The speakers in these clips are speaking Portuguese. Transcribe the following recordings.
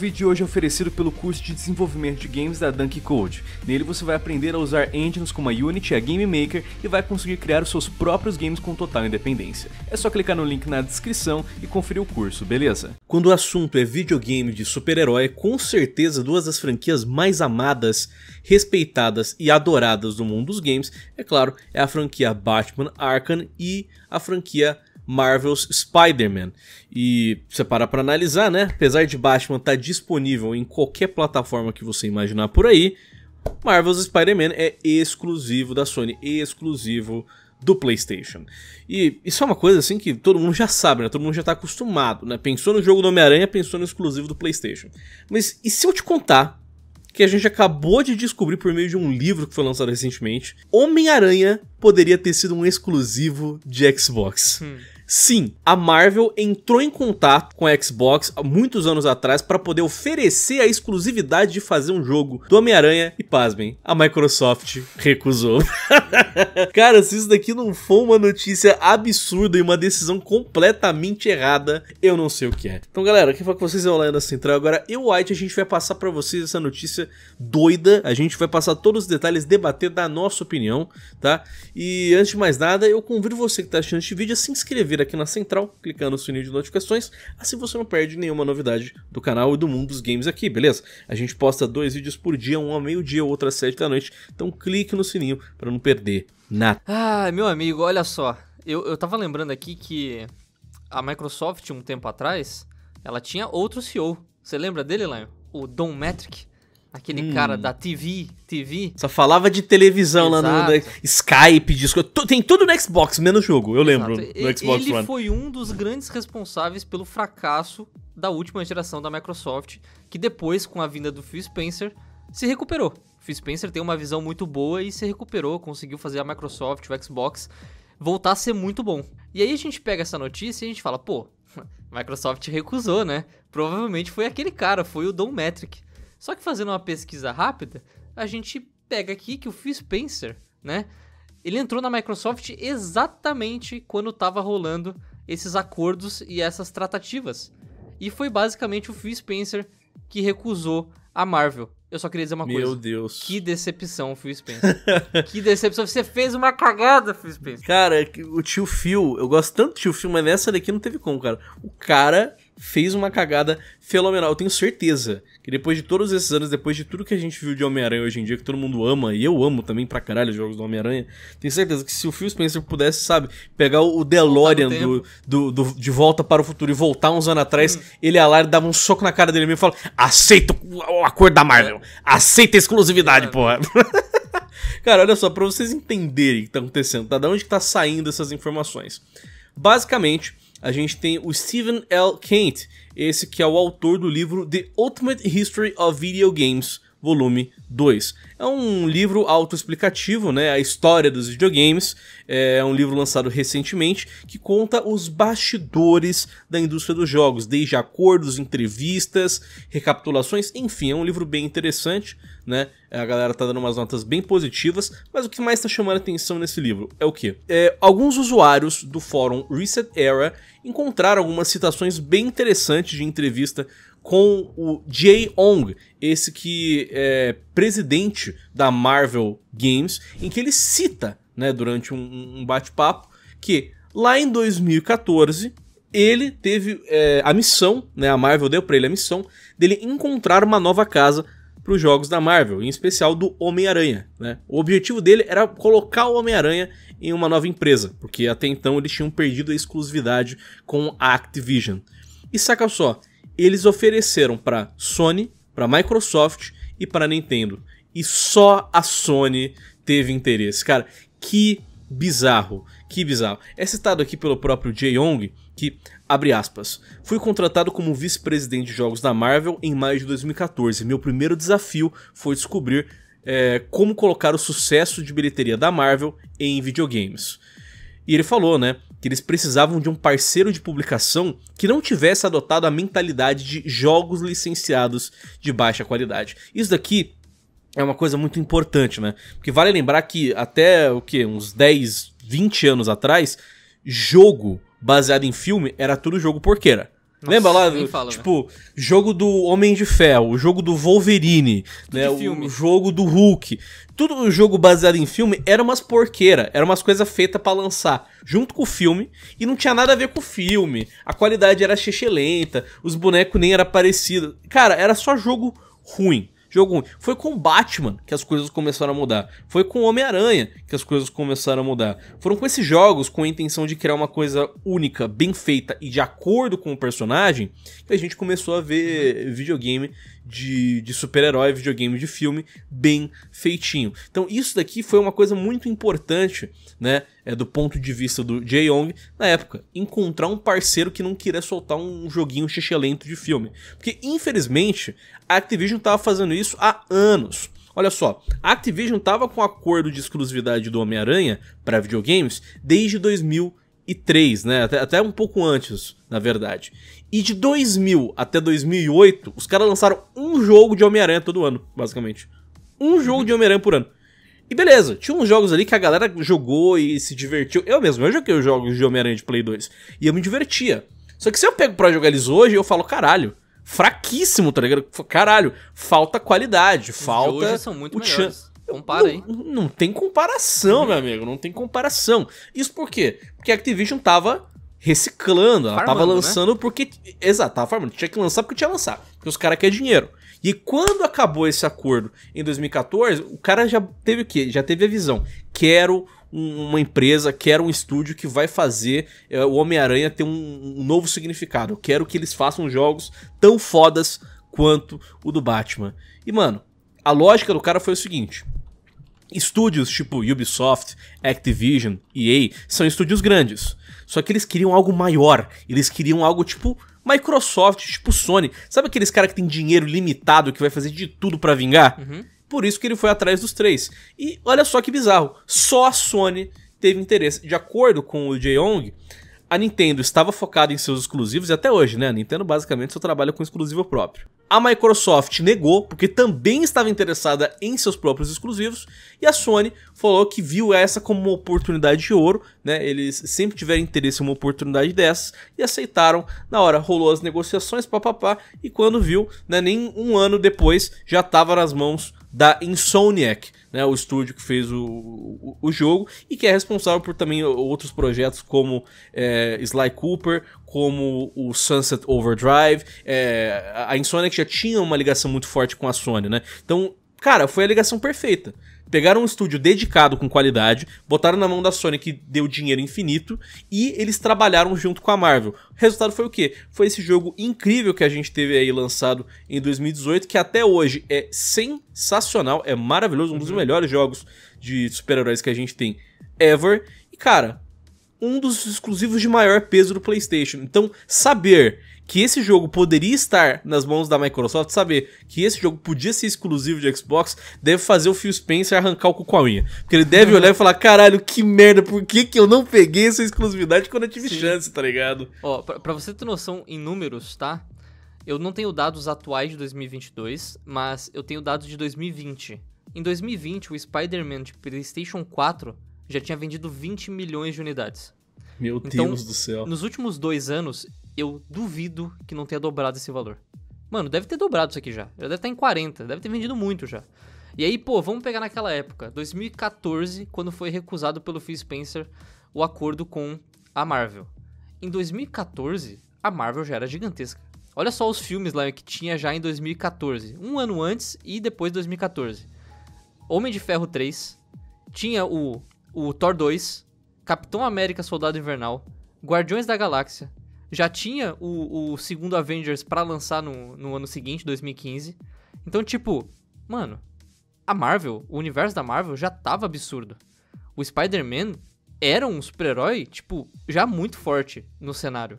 O vídeo de hoje é oferecido pelo curso de desenvolvimento de games da Dunk Code. Nele você vai aprender a usar engines como a Unity e a Game Maker e vai conseguir criar os seus próprios games com total independência. É só clicar no link na descrição e conferir o curso, beleza? Quando o assunto é videogame de super-herói, com certeza duas das franquias mais amadas, respeitadas e adoradas do mundo dos games, é claro, é a franquia Batman Arkham e a franquia Marvel's Spider-Man. E você parar para analisar, né? Apesar de Batman estar tá disponível em qualquer plataforma que você imaginar por aí, Marvel's Spider-Man é exclusivo da Sony, exclusivo do PlayStation. E isso é uma coisa assim que todo mundo já sabe, né? Todo mundo já tá acostumado, né? Pensou no jogo do Homem-Aranha, pensou no exclusivo do PlayStation. Mas e se eu te contar que a gente acabou de descobrir por meio de um livro que foi lançado recentemente, Homem-Aranha poderia ter sido um exclusivo de Xbox. Hum. Sim, a Marvel entrou em contato com a Xbox há muitos anos atrás para poder oferecer a exclusividade de fazer um jogo do Homem-Aranha e pasmem, a Microsoft recusou. Cara, se isso daqui não for uma notícia absurda e uma decisão completamente errada, eu não sei o que é. Então, galera, quem fala com vocês é o Laiana Central. Agora, eu, White, a gente vai passar para vocês essa notícia doida. A gente vai passar todos os detalhes, debater, dar nossa opinião, tá? E antes de mais nada, eu convido você que tá assistindo este vídeo a se inscrever aqui na central, clicando no sininho de notificações, assim você não perde nenhuma novidade do canal e do mundo dos games aqui, beleza? A gente posta dois vídeos por dia, um ao meio-dia, outro às sete da noite, então clique no sininho para não perder nada. Ah, meu amigo, olha só, eu, eu tava lembrando aqui que a Microsoft, um tempo atrás, ela tinha outro CEO, você lembra dele, Lion? O Don Metric. Aquele hum. cara da TV, TV. Só falava de televisão Exato. lá no, no, Skype, disco. Tem tudo no Xbox, menos jogo, eu lembro. No Xbox Ele One. foi um dos grandes responsáveis pelo fracasso da última geração da Microsoft, que depois, com a vinda do Phil Spencer, se recuperou. O Phil Spencer tem uma visão muito boa e se recuperou, conseguiu fazer a Microsoft, o Xbox, voltar a ser muito bom. E aí a gente pega essa notícia e a gente fala, pô, Microsoft recusou, né? Provavelmente foi aquele cara, foi o Don Metric só que fazendo uma pesquisa rápida, a gente pega aqui que o Phil Spencer, né? Ele entrou na Microsoft exatamente quando estava rolando esses acordos e essas tratativas. E foi basicamente o Phil Spencer que recusou a Marvel. Eu só queria dizer uma Meu coisa. Meu Deus. Que decepção, Phil Spencer. que decepção. Você fez uma cagada, Phil Spencer. Cara, o tio Phil, eu gosto tanto do tio Phil, mas nessa daqui não teve como, cara. O cara fez uma cagada fenomenal. Eu tenho certeza que depois de todos esses anos, depois de tudo que a gente viu de Homem-Aranha hoje em dia, que todo mundo ama, e eu amo também pra caralho os jogos do Homem-Aranha, tenho certeza que se o Phil Spencer pudesse, sabe, pegar o DeLorean do, do, do, de volta para o futuro e voltar uns anos atrás, hum. ele ia lá e dava um soco na cara dele mesmo e fala aceita o acordo da Marvel, aceita a exclusividade, é. porra. cara, olha só, pra vocês entenderem o que tá acontecendo, tá? Da onde que tá saindo essas informações? Basicamente, a gente tem o Stephen L. Kent, esse que é o autor do livro The Ultimate History of Video Games, volume 2. É um livro autoexplicativo, né? A história dos videogames. É um livro lançado recentemente que conta os bastidores da indústria dos jogos, desde acordos, entrevistas, recapitulações, enfim, é um livro bem interessante, né? A galera tá dando umas notas bem positivas, mas o que mais tá chamando atenção nesse livro é o que? É, alguns usuários do fórum Reset Era encontraram algumas citações bem interessantes de entrevista com o Jay Ong, esse que é presidente da Marvel Games, em que ele cita, né, durante um, um bate-papo, que lá em 2014 ele teve é, a missão, né, a Marvel deu para ele a missão dele encontrar uma nova casa para os jogos da Marvel, em especial do Homem-Aranha. Né? O objetivo dele era colocar o Homem-Aranha em uma nova empresa, porque até então eles tinham perdido a exclusividade com a Activision. E saca só, eles ofereceram para Sony, para Microsoft e para Nintendo. E só a Sony teve interesse. Cara, que bizarro, que bizarro. É citado aqui pelo próprio Jay Young que, abre aspas, fui contratado como vice-presidente de jogos da Marvel em maio de 2014. Meu primeiro desafio foi descobrir é, como colocar o sucesso de bilheteria da Marvel em videogames. E ele falou, né, que eles precisavam de um parceiro de publicação que não tivesse adotado a mentalidade de jogos licenciados de baixa qualidade. Isso daqui é uma coisa muito importante, né? Porque vale lembrar que até o que uns 10, 20 anos atrás, jogo baseado em filme era tudo jogo porqueira. Nossa, Lembra lá? Do, fala, tipo, jogo do Homem de Ferro, o jogo do Wolverine, né? O jogo do Hulk. Tudo jogo baseado em filme era umas porqueira, era umas coisas feitas para lançar junto com o filme e não tinha nada a ver com o filme. A qualidade era lenta os bonecos nem era parecido. Cara, era só jogo ruim jogo ruim. Foi com Batman que as coisas começaram a mudar. Foi com Homem-Aranha que as coisas começaram a mudar. Foram com esses jogos com a intenção de criar uma coisa única, bem feita e de acordo com o personagem que a gente começou a ver videogame de, de super-herói, videogame de filme, bem feitinho. Então isso daqui foi uma coisa muito importante, né, é, do ponto de vista do Jay Young na época, encontrar um parceiro que não queria soltar um joguinho lento de filme, porque infelizmente a Activision estava fazendo isso há anos. Olha só, a Activision estava com o acordo de exclusividade do Homem-Aranha para videogames desde 2000 2003, né? Até, até um pouco antes, na verdade. E de 2000 até 2008, os caras lançaram um jogo de Homem-Aranha todo ano, basicamente. Um jogo de Homem-Aranha por ano. E beleza, tinha uns jogos ali que a galera jogou e se divertiu. Eu mesmo, eu joguei os jogos de Homem-Aranha de Play 2 e eu me divertia. Só que se eu pego pra jogar eles hoje, eu falo, caralho, fraquíssimo, tá ligado? Caralho, falta qualidade, os falta. Hoje são muito melhores. Compara aí. Não, não tem comparação, meu amigo. Não tem comparação. Isso por quê? Porque a Activision tava reciclando. Ela farmando, tava né? lançando né? porque. Exato, tava farmando. Tinha que lançar porque tinha que lançar. Porque os caras querem dinheiro. E quando acabou esse acordo em 2014, o cara já teve o quê? Já teve a visão. Quero uma empresa, quero um estúdio que vai fazer é, o Homem-Aranha ter um, um, novo significado. Eu quero que eles façam jogos tão fodas quanto o do Batman. E, mano, a lógica do cara foi o seguinte: Estúdios tipo Ubisoft, Activision, EA são estúdios grandes. Só que eles queriam algo maior. Eles queriam algo tipo Microsoft, tipo Sony. Sabe aqueles caras que tem dinheiro limitado que vai fazer de tudo para vingar? Uhum. Por isso que ele foi atrás dos três. E olha só que bizarro. Só a Sony teve interesse. De acordo com o Jay Young, a Nintendo estava focada em seus exclusivos e até hoje, né? A Nintendo basicamente só trabalha com exclusivo próprio. A Microsoft negou, porque também estava interessada em seus próprios exclusivos, e a Sony falou que viu essa como uma oportunidade de ouro, né? Eles sempre tiveram interesse em uma oportunidade dessas e aceitaram. Na hora rolou as negociações, papapá, e quando viu, né, nem um ano depois já estava nas mãos da Insomniac né, o estúdio que fez o, o, o, jogo e que é responsável por também outros projetos como é, Sly Cooper, como o Sunset Overdrive. É, a Insonic já tinha uma ligação muito forte com a Sony, né? Então, cara, foi a ligação perfeita pegaram um estúdio dedicado com qualidade, botaram na mão da Sony que deu dinheiro infinito e eles trabalharam junto com a Marvel. O resultado foi o quê? Foi esse jogo incrível que a gente teve aí lançado em 2018, que até hoje é sensacional, é maravilhoso, um dos uhum. melhores jogos de super-heróis que a gente tem ever. E cara, um dos exclusivos de maior peso do PlayStation. Então, saber que esse jogo poderia estar nas mãos da Microsoft, saber que esse jogo podia ser exclusivo de Xbox, deve fazer o Phil Spencer arrancar o cu com a unha. Porque ele deve olhar e falar: caralho, que merda, por que, que eu não peguei essa exclusividade quando eu tive Sim. chance, tá ligado? Ó, pra, pra você ter noção em números, tá? Eu não tenho dados atuais de 2022, mas eu tenho dados de 2020. Em 2020, o Spider-Man de PlayStation 4 já tinha vendido 20 milhões de unidades. Meu então, Deus do céu. Nos últimos dois anos, eu duvido que não tenha dobrado esse valor. Mano, deve ter dobrado isso aqui já. Já deve estar tá em 40, deve ter vendido muito já. E aí, pô, vamos pegar naquela época, 2014, quando foi recusado pelo Phil Spencer o acordo com a Marvel. Em 2014, a Marvel já era gigantesca. Olha só os filmes lá que tinha já em 2014, um ano antes e depois de 2014. Homem de Ferro 3, tinha o, o Thor 2, Capitão América Soldado Invernal, Guardiões da Galáxia, já tinha o, o segundo Avengers para lançar no, no ano seguinte, 2015. Então, tipo, mano, a Marvel, o universo da Marvel já tava absurdo. O Spider-Man era um super-herói, tipo, já muito forte no cenário.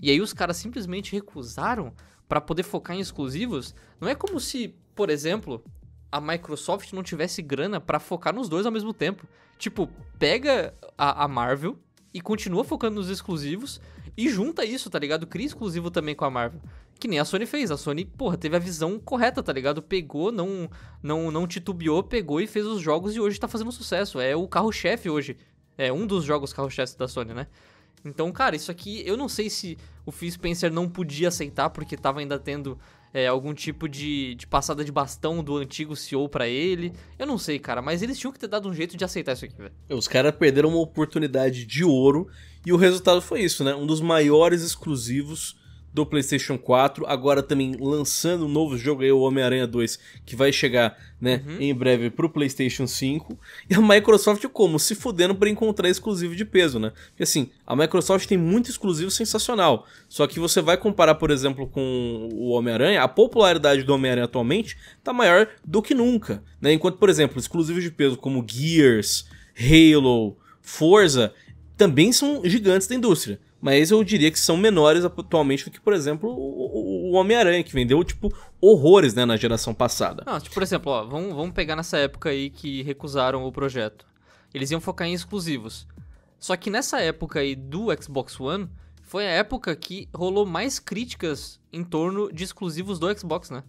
E aí os caras simplesmente recusaram para poder focar em exclusivos. Não é como se, por exemplo, a Microsoft não tivesse grana para focar nos dois ao mesmo tempo. Tipo, pega a, a Marvel e continua focando nos exclusivos, e junta isso, tá ligado? Cria exclusivo também com a Marvel. Que nem a Sony fez. A Sony, porra, teve a visão correta, tá ligado? Pegou, não não não titubeou, pegou e fez os jogos e hoje tá fazendo sucesso. É o carro-chefe hoje. É um dos jogos carro-chefe da Sony, né? Então, cara, isso aqui eu não sei se o Phil Spencer não podia aceitar porque tava ainda tendo é, algum tipo de, de passada de bastão do antigo CEO para ele. Eu não sei, cara, mas eles tinham que ter dado um jeito de aceitar isso aqui, velho. Os caras perderam uma oportunidade de ouro e o resultado foi isso, né? Um dos maiores exclusivos do PlayStation 4, agora também lançando um novo jogo aí, o Homem-Aranha 2, que vai chegar, né, uhum. em breve pro PlayStation 5. E a Microsoft como se fudendo para encontrar exclusivo de peso, né? Porque assim, a Microsoft tem muito exclusivo sensacional. Só que você vai comparar, por exemplo, com o Homem-Aranha, a popularidade do Homem-Aranha atualmente tá maior do que nunca, né? Enquanto, por exemplo, exclusivos de peso como Gears, Halo, Forza, também são gigantes da indústria. Mas eu diria que são menores atualmente do que, por exemplo, o, o Homem-Aranha, que vendeu, tipo, horrores, né, na geração passada. Não, tipo, por exemplo, ó, vamos, vamos pegar nessa época aí que recusaram o projeto. Eles iam focar em exclusivos. Só que nessa época aí do Xbox One, foi a época que rolou mais críticas em torno de exclusivos do Xbox, né?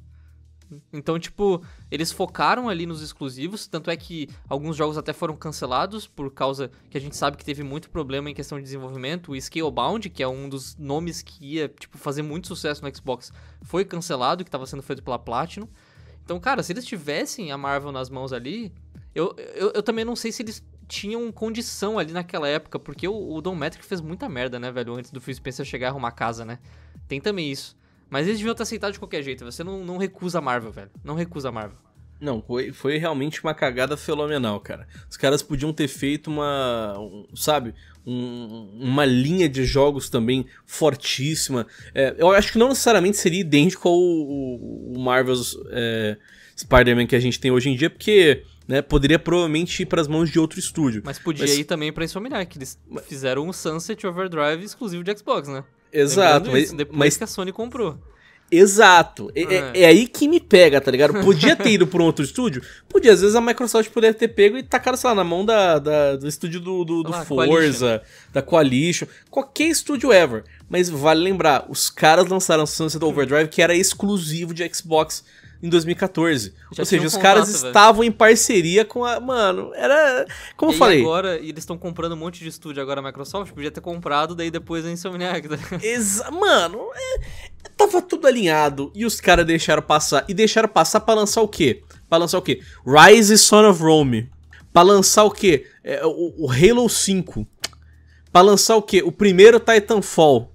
Então, tipo, eles focaram ali nos exclusivos, tanto é que alguns jogos até foram cancelados por causa que a gente sabe que teve muito problema em questão de desenvolvimento. O Scalebound, que é um dos nomes que ia, tipo, fazer muito sucesso no Xbox, foi cancelado, que estava sendo feito pela Platinum. Então, cara, se eles tivessem a Marvel nas mãos ali, eu, eu, eu também não sei se eles tinham condição ali naquela época, porque o, o Don Metric fez muita merda, né, velho, antes do Phil Spencer chegar a arrumar casa, né? Tem também isso. Mas eles deviam ter aceitado de qualquer jeito. Você não, não recusa a Marvel, velho. Não recusa a Marvel. Não, foi, foi realmente uma cagada fenomenal, cara. Os caras podiam ter feito uma, um, sabe, um, uma linha de jogos também fortíssima. É, eu acho que não necessariamente seria idêntico ao, ao Marvel's é, Spider-Man que a gente tem hoje em dia, porque né, poderia provavelmente ir para as mãos de outro estúdio. Mas podia Mas... ir também para Insomniac, que eles fizeram um Sunset Overdrive exclusivo de Xbox, né? Exato, mas, depois mas... que a Sony comprou. Exato. É, é. é, aí que me pega, tá ligado? Podia ter ido pra um outro estúdio? Podia. Às vezes a Microsoft poderia ter pego e tacado, sei lá, na mão da, da do estúdio do, do, do lá, Forza, Coalition. da Coalition. Qualquer estúdio ever. Mas vale lembrar, os caras lançaram Sunset Overdrive que era exclusivo de Xbox em 2014. Já Ou seja, um os caras estavam em parceria com a. Mano, era. Como e eu falei. agora, e eles estão comprando um monte de estúdio agora a Microsoft, podia ter comprado, daí depois a Insomniac. Tá? Exa mano, é... tava tudo alinhado e os caras deixaram passar. E deixaram passar pra lançar o quê? Pra lançar o quê? Rise Son of Rome. Pra lançar o quê? É, o, o Halo 5. Pra lançar o quê? O primeiro Titanfall.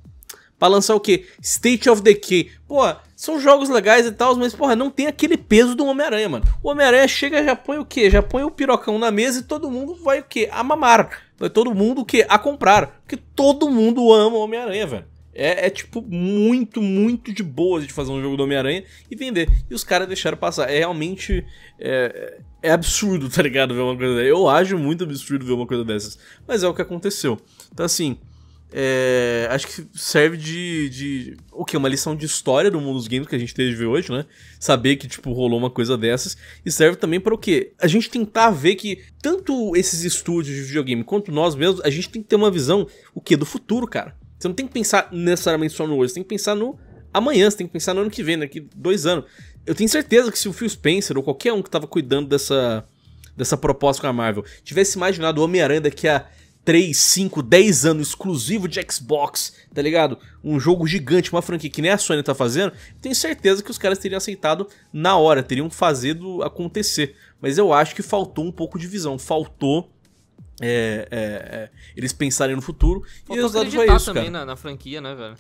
Pra lançar o quê? State of Decay. Pô, são jogos legais e tal, mas, porra, não tem aquele peso do Homem-Aranha, mano. O Homem-Aranha chega já põe o quê? Já põe o pirocão na mesa e todo mundo vai o quê? A mamar. Vai todo mundo o quê? A comprar. Porque todo mundo ama o Homem-Aranha, velho. É, é, tipo, muito, muito de boa de fazer um jogo do Homem-Aranha e vender. E os caras deixaram passar. É realmente. É, é, absurdo, tá ligado? Ver uma coisa dessas. Eu acho muito absurdo ver uma coisa dessas. Mas é o que aconteceu. Então, assim. É, acho que serve de, de. O que? Uma lição de história do mundo dos games que a gente teve hoje, né? Saber que, tipo, rolou uma coisa dessas. E serve também para o quê? A gente tentar ver que tanto esses estúdios de videogame quanto nós mesmos, a gente tem que ter uma visão, o que Do futuro, cara. Você não tem que pensar necessariamente só no hoje, você tem que pensar no amanhã, você tem que pensar no ano que vem, daqui né? dois anos. Eu tenho certeza que se o Phil Spencer ou qualquer um que tava cuidando dessa, dessa proposta com a Marvel tivesse imaginado o Homem-Aranha daqui a 3, 5, 10 anos exclusivo de Xbox, tá ligado? Um jogo gigante, uma franquia que nem a Sony tá fazendo, tenho certeza que os caras teriam aceitado na hora, teriam fazido acontecer. Mas eu acho que faltou um pouco de visão, faltou é, é, é, eles pensarem no futuro. Faltou e o resultado foi isso, também cara. Na, na franquia, né, velho?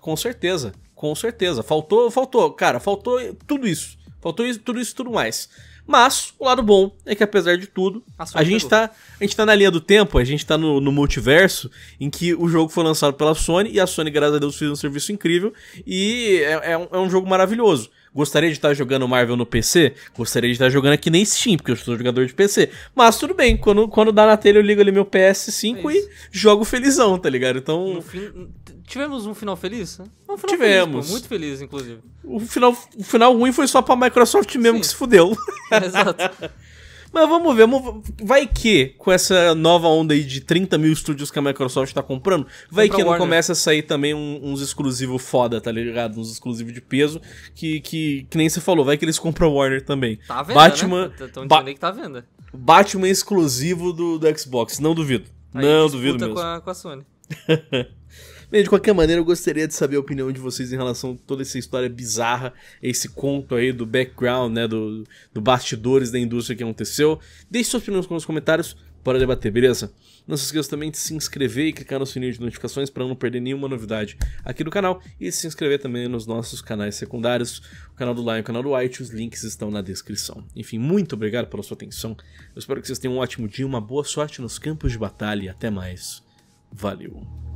Com certeza, com certeza. Faltou, faltou, cara, faltou tudo isso. Faltou isso, tudo isso, tudo mais. Mas o lado bom é que, apesar de tudo, a, a gente, tá, a gente tá na linha do tempo, a gente tá no, no, multiverso em que o jogo foi lançado pela Sony e a Sony, graças a Deus, fez um serviço incrível e é, é, um, é um jogo maravilhoso. Gostaria de estar tá jogando Marvel no PC? Gostaria de estar tá jogando aqui na Steam, porque eu sou jogador de PC. Mas tudo bem, quando, quando dá na telha eu ligo ali meu PS5 é e jogo felizão, tá ligado? Então. No fim, Tivemos um final feliz? Um final Tivemos. Feliz, pô, muito feliz, inclusive. O final, o final ruim foi só pra Microsoft mesmo Sim. que se fudeu. exato. Mas vamos ver, vai que com essa nova onda aí de 30 mil estúdios que a Microsoft tá comprando, vai Compra que não começa a sair também um, uns exclusivos foda, tá ligado? Uns exclusivos de peso, que, que, que nem você falou, vai que eles compram Warner também. Tá vendo, né? Batman, né? ba que tá vendo. Batman exclusivo do, do Xbox, não duvido. Tá aí não duvido mesmo. Com a, com a Sony. Bem, de qualquer maneira, eu gostaria de saber a opinião de vocês em relação a toda essa história bizarra, esse conto aí do background, né, do, do bastidores da indústria que aconteceu. Deixe suas opiniões nos comentários para debater, beleza? Não se esqueça também de se inscrever e clicar no sininho de notificações para não perder nenhuma novidade aqui do canal e se inscrever também nos nossos canais secundários, o canal do Lion e o canal do White, os links estão na descrição. Enfim, muito obrigado pela sua atenção, eu espero que vocês tenham um ótimo dia, uma boa sorte nos campos de batalha e até mais. Valeu!